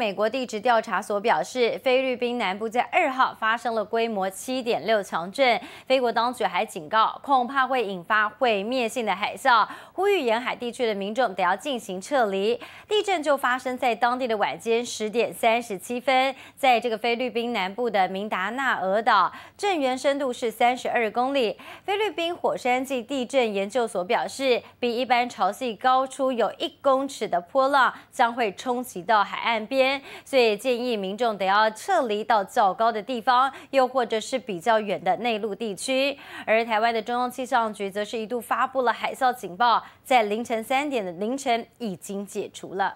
美国地质调查所表示，菲律宾南部在二号发生了规模七点六强震。菲国当局还警告，恐怕会引发毁灭性的海啸，呼吁沿海地区的民众得要进行撤离。地震就发生在当地的晚间十点三十七分，在这个菲律宾南部的明达纳俄岛，震源深度是三十二公里。菲律宾火山及地震研究所表示，比一般潮汐高出有一公尺的波浪将会冲击到海岸边。所以建议民众得要撤离到较高的地方，又或者是比较远的内陆地区。而台湾的中央气象局则是一度发布了海啸警报，在凌晨三点的凌晨已经解除了。